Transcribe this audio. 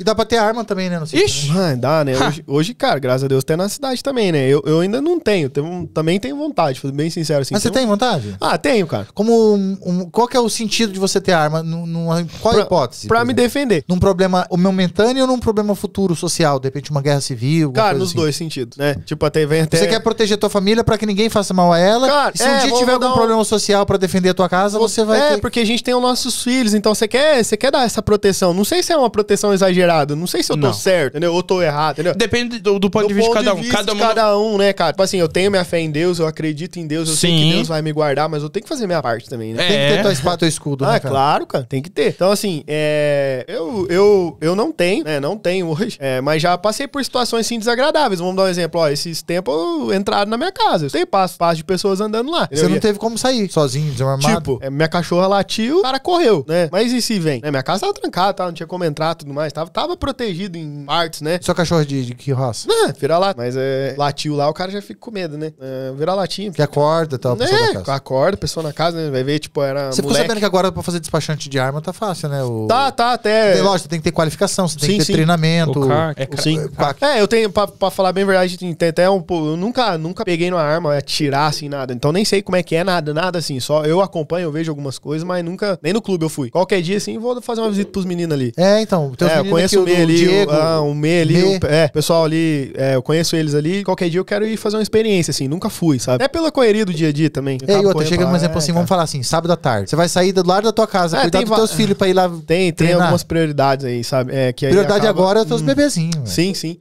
E dá pra ter arma também, né? Não sei Ixi! mano ah, dá, né? Hoje, hoje, cara, graças a Deus, tem na cidade também, né? Eu, eu ainda não tenho. tenho também tenho vontade, sendo bem sincero. Assim, Mas ah, você tem vontade? Ah, tenho, cara. Como, um, qual que é o sentido de você ter arma? Numa, qual pra, a hipótese? Pra me exemplo? defender. Num problema momentâneo ou num problema futuro social? De repente, uma guerra civil? Cara, nos assim. dois sentidos, né? Tipo, até vem até... Você quer proteger tua família pra que ninguém faça mal a ela? Cara, e se é, um dia tiver algum um... problema social pra defender a tua casa, você vai... É, ter... porque a gente tem os nossos filhos, então você quer, você quer dar essa proteção. Não sei se é uma proteção exagerada, exagerado. Não sei se eu tô não. certo, entendeu? Ou tô errado, entendeu? Depende do, do ponto do de vista de cada um. Vista cada um, cada um né, cara? Tipo assim, eu tenho minha fé em Deus, eu acredito em Deus, eu Sim. sei que Deus vai me guardar, mas eu tenho que fazer minha parte também, né? É. Tem que ter tua espada, e escudo, né, ah, né, cara? claro, cara. Tem que ter. Então, assim, é... eu, eu, eu não tenho, né? Não tenho hoje, é... mas já passei por situações, assim, desagradáveis. Vamos dar um exemplo, ó, esses tempos entraram na minha casa. Eu sei passo, passo de pessoas andando lá. Você eu não ia... teve como sair sozinho, desarmado? Tipo, é, minha cachorra latiu, o cara correu, né? Mas e se vem? Né? Minha casa tava trancada, tá? não tinha como entrar, tudo mais, tava tava protegido em artes, né? Só cachorro de, de que raça? Não, né? vira lá, Mas é, latiu lá, o cara já fica com medo, né? É, vira Que acorda e tal, né? pessoa na casa. Acorda, pessoa na casa, né? Vai ver, tipo, era Você ficou sabendo que agora pra fazer despachante de arma tá fácil, né? O... Tá, tá, até... Tem, é, lógico, tem que ter qualificação, você tem sim, que ter sim. treinamento. O car... É, é sim. Car... é, eu tenho, pra, pra falar bem a verdade, tem até um... Eu nunca, nunca peguei numa arma, é, atirar, assim, nada. Então nem sei como é que é, nada, nada assim. Só eu acompanho, eu vejo algumas coisas, mas nunca... Nem no clube eu fui. Qualquer dia, assim, vou fazer uma visita pros meninos ali. É, então. É, eu conheço conheço o Mê ali, Diego, ah, o meio ali, Mê. O, é, pessoal ali, é, eu conheço eles ali, qualquer dia eu quero ir fazer uma experiência, assim, nunca fui, sabe? É pela correria do dia a dia também. É, e outra, chega um exemplo assim, é, assim, cara. vamos falar assim, sábado à tarde, você vai sair do lado da tua casa, é, cuidar dos teus filhos pra ir lá Tem, treinar. tem algumas prioridades aí, sabe? É, que Prioridade acaba... agora é os teus hum. bebezinhos. Sim, sim.